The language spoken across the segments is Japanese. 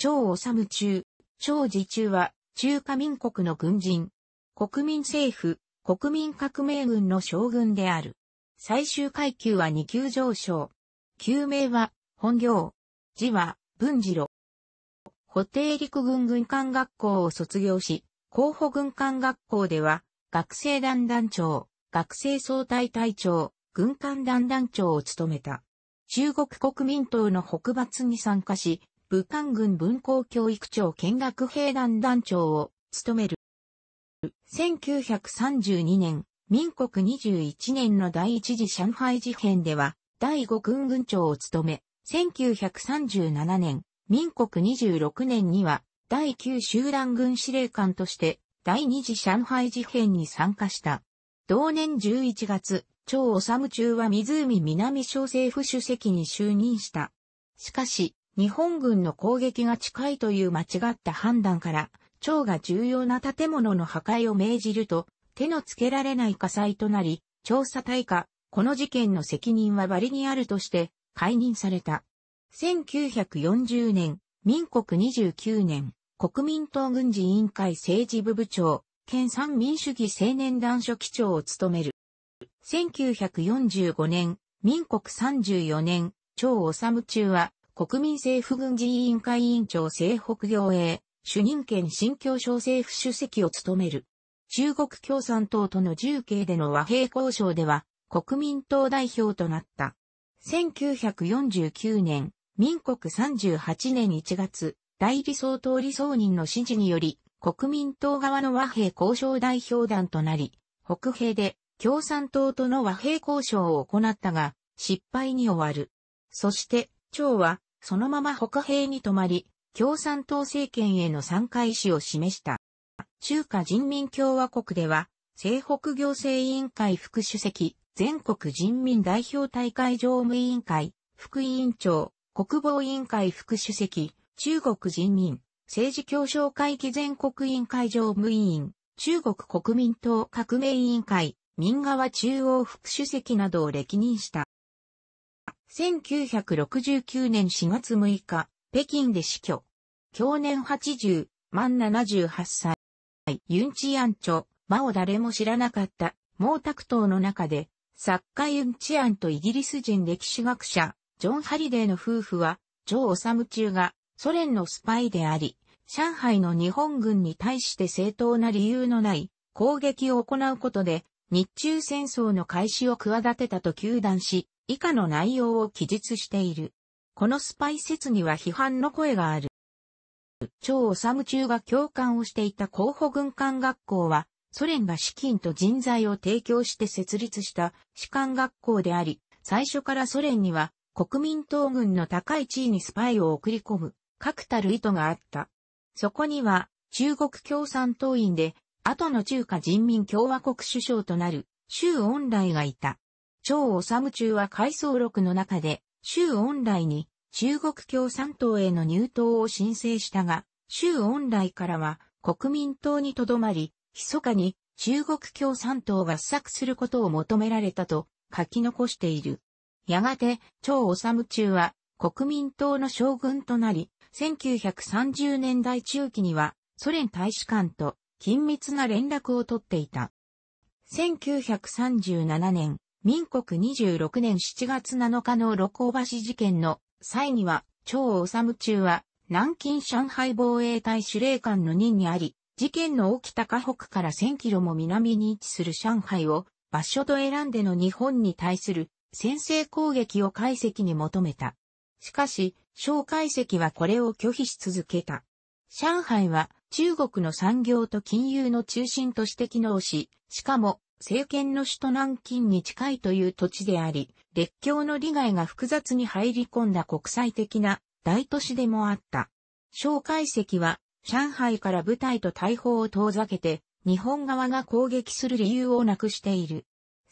超治中、超治中は、中華民国の軍人、国民政府、国民革命軍の将軍である。最終階級は2級上昇。旧名は、本業。字は、文次郎。補定陸軍軍艦学校を卒業し、候補軍艦学校では、学生団団長、学生総体隊長、軍艦団団長を務めた。中国国民党の北伐に参加し、武漢軍文工教育庁見学兵団団長を務める。1932年、民国21年の第一次上海事変では、第五軍軍長を務め、1937年、民国26年には、第九集団軍司令官として、第二次上海事変に参加した。同年11月、張治中は湖南小政府主席に就任した。しかし、日本軍の攻撃が近いという間違った判断から、長が重要な建物の破壊を命じると、手のつけられない火災となり、調査対価、この事件の責任は割にあるとして、解任された。1940年、民国29年、国民党軍事委員会政治部部長、県産民主義青年団書記長を務める。1945年、民国34年、長治中は、国民政府軍事委員会委員長西北行営、主任県新京小政府主席を務める。中国共産党との重慶での和平交渉では、国民党代表となった。1949年、民国38年1月、代理総統理総人の指示により、国民党側の和平交渉代表団となり、北平で共産党との和平交渉を行ったが、失敗に終わる。そして、長はそのまま北平に止まり、共産党政権への参加意思を示した。中華人民共和国では、西北行政委員会副主席、全国人民代表大会常務委員会、副委員長、国防委員会副主席、中国人民、政治協商会議全国委員会常務委員、中国国民党革命委員会、民側中央副主席などを歴任した。1969年4月6日、北京で死去。去年80、万78歳。ユンチアンチョ、マを誰も知らなかった、毛沢東の中で、作家ユンチアンとイギリス人歴史学者、ジョン・ハリデーの夫婦は、ジョー・オサム中がソ連のスパイであり、上海の日本軍に対して正当な理由のない攻撃を行うことで、日中戦争の開始を企てたと求断し、以下の内容を記述している。このスパイ説には批判の声がある。張治中が共感をしていた候補軍艦学校は、ソ連が資金と人材を提供して設立した士官学校であり、最初からソ連には国民党軍の高い地位にスパイを送り込む確たる意図があった。そこには中国共産党員で後の中華人民共和国首相となる周恩来がいた。張治中は回想録の中で、周恩来に中国共産党への入党を申請したが、周恩来からは国民党にとどまり、密かに中国共産党合作することを求められたと書き残している。やがて、張治中は国民党の将軍となり、1930年代中期にはソ連大使館と緊密な連絡を取っていた。1937年、民国26年7月7日の六甲橋事件の際には、張治中は、南京上海防衛隊司令官の任にあり、事件の起きた河北から1000キロも南に位置する上海を場所と選んでの日本に対する先制攻撃を解析に求めた。しかし、蒋解析はこれを拒否し続けた。上海は中国の産業と金融の中心として機能し、しかも政権の首都南京に近いという土地であり、列強の利害が複雑に入り込んだ国際的な大都市でもあった。小介石は、上海から部隊と大砲を遠ざけて、日本側が攻撃する理由をなくしている。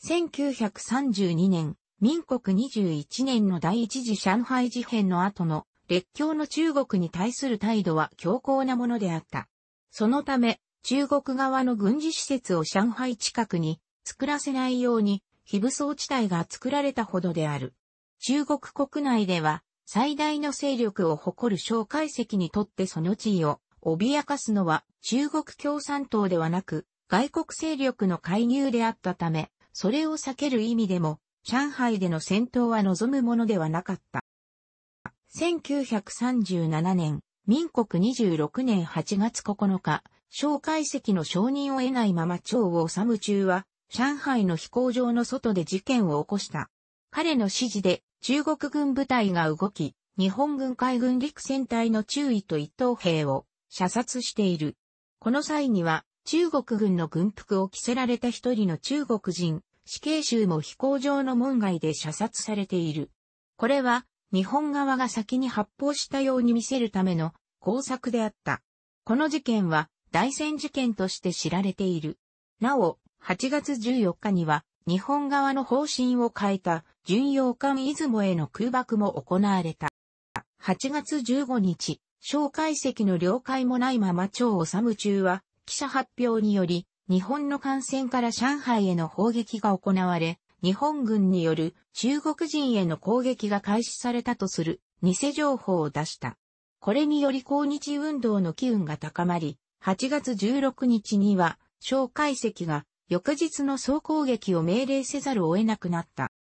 1932年、民国21年の第一次上海事変の後の列強の中国に対する態度は強硬なものであった。そのため、中国側の軍事施設を上海近くに作らせないように非武装地帯が作られたほどである。中国国内では最大の勢力を誇る蒋介石にとってその地位を脅かすのは中国共産党ではなく外国勢力の介入であったため、それを避ける意味でも上海での戦闘は望むものではなかった。1937年、民国26年8月9日、蒋介石の承認を得ないまま張を治む中は、上海の飛行場の外で事件を起こした。彼の指示で中国軍部隊が動き、日本軍海軍陸戦隊の中尉と一等兵を射殺している。この際には中国軍の軍服を着せられた一人の中国人、死刑囚も飛行場の門外で射殺されている。これは日本側が先に発砲したように見せるための工作であった。この事件は大戦事件として知られている。なお、8月14日には、日本側の方針を変えた、巡洋艦出雲への空爆も行われた。8月15日、蒋介石の了解もないまま張治中は、記者発表により、日本の艦船から上海への砲撃が行われ、日本軍による中国人への攻撃が開始されたとする偽情報を出した。これにより抗日運動の機運が高まり、8月16日には、蒋介石が翌日の総攻撃を命令せざるを得なくなった。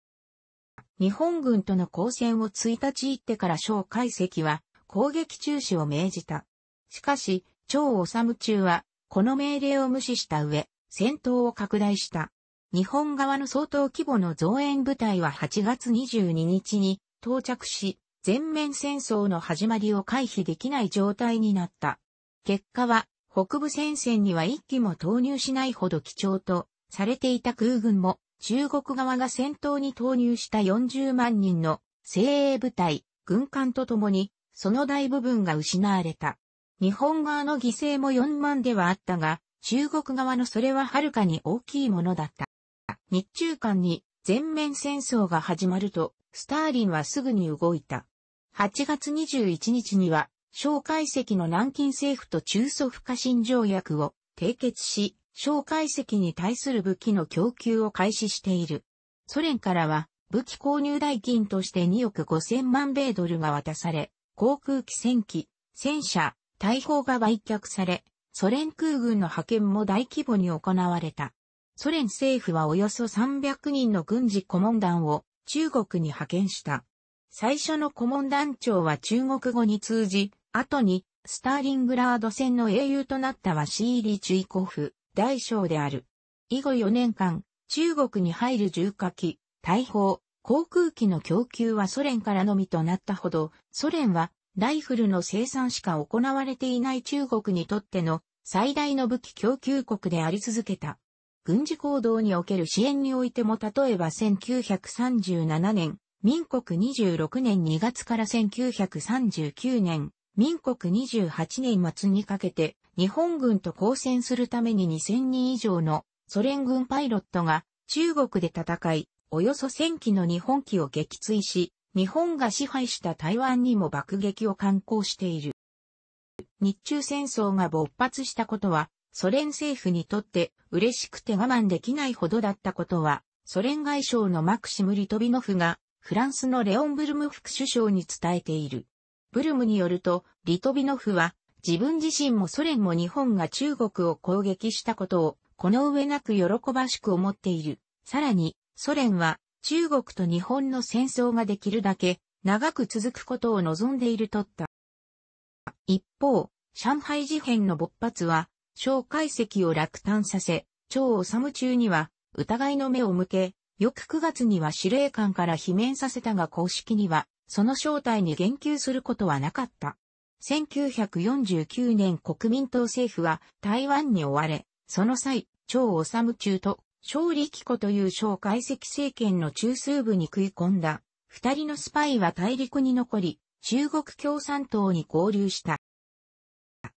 日本軍との交戦を1日行ってから蒋介石は攻撃中止を命じた。しかし、超治中はこの命令を無視した上、戦闘を拡大した。日本側の相当規模の増援部隊は8月22日に到着し、全面戦争の始まりを回避できない状態になった。結果は北部戦線には一機も投入しないほど貴重とされていた空軍も中国側が戦闘に投入した40万人の精鋭部隊、軍艦とともにその大部分が失われた。日本側の犠牲も4万ではあったが、中国側のそれははるかに大きいものだった。日中間に全面戦争が始まると、スターリンはすぐに動いた。8月21日には蒋介石の南京政府と中ソ不可侵条約を締結し、蒋介石に対する武器の供給を開始している。ソ連からは武器購入代金として2億5千万米ドルが渡され、航空機戦機、戦車、大砲が売却され、ソ連空軍の派遣も大規模に行われた。ソ連政府はおよそ300人の軍事顧問団を中国に派遣した。最初の顧問団長は中国語に通じ、後に、スターリングラード戦の英雄となったワシーリ・チュイコフ、大将である。以後4年間、中国に入る重火器、大砲、航空機の供給はソ連からのみとなったほど、ソ連はライフルの生産しか行われていない中国にとっての最大の武器供給国であり続けた。軍事行動における支援においても例えば1937年、民国26年2月から1939年民国28年末にかけて日本軍と交戦するために2000人以上のソ連軍パイロットが中国で戦い、およそ1000機の日本機を撃墜し、日本が支配した台湾にも爆撃を観光している。日中戦争が勃発したことは、ソ連政府にとって嬉しくて我慢できないほどだったことは、ソ連外相のマクシム・リトビノフがフランスのレオンブルム副首相に伝えている。ブルムによると、リトビノフは、自分自身もソ連も日本が中国を攻撃したことを、この上なく喜ばしく思っている。さらに、ソ連は、中国と日本の戦争ができるだけ、長く続くことを望んでいるとった。一方、上海事変の勃発は、蒋介石を落胆させ、張治中には、疑いの目を向け、翌9月には司令官から罷免させたが公式には、その正体に言及することはなかった。1949年国民党政府は台湾に追われ、その際、張治中と小力子という小解析政権の中枢部に食い込んだ。二人のスパイは大陸に残り、中国共産党に合流した。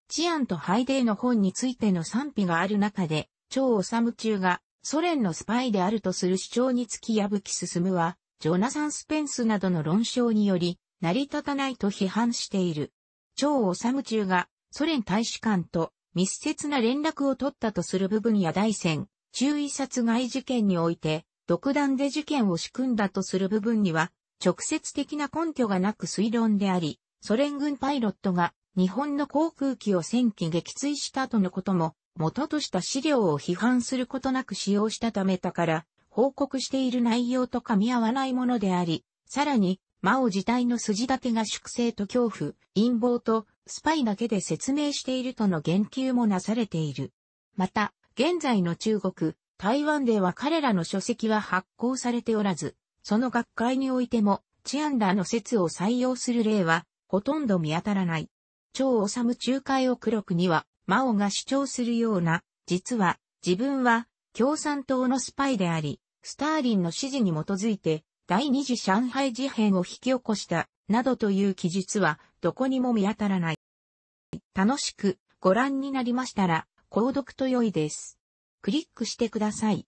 治安とハイデーの本についての賛否がある中で、張治中がソ連のスパイであるとする主張につき破き進むは、ジョナサン・スペンスなどの論証により、成り立たないと批判している。超ム中がソ連大使館と密接な連絡を取ったとする部分や大戦、注意殺害事件において、独断で事件を仕組んだとする部分には、直接的な根拠がなく推論であり、ソ連軍パイロットが日本の航空機を戦機撃墜したとのことも、元とした資料を批判することなく使用したためたから、報告している内容と噛み合わないものであり、さらに、魔王自体の筋立てが粛清と恐怖、陰謀と、スパイだけで説明しているとの言及もなされている。また、現在の中国、台湾では彼らの書籍は発行されておらず、その学会においても、チンダーの説を採用する例は、ほとんど見当たらない。超おむ仲介を黒くには、魔王が主張するような、実は、自分は、共産党のスパイであり、スターリンの指示に基づいて、第二次上海事変を引き起こした、などという記述は、どこにも見当たらない。楽しくご覧になりましたら、購読と良いです。クリックしてください。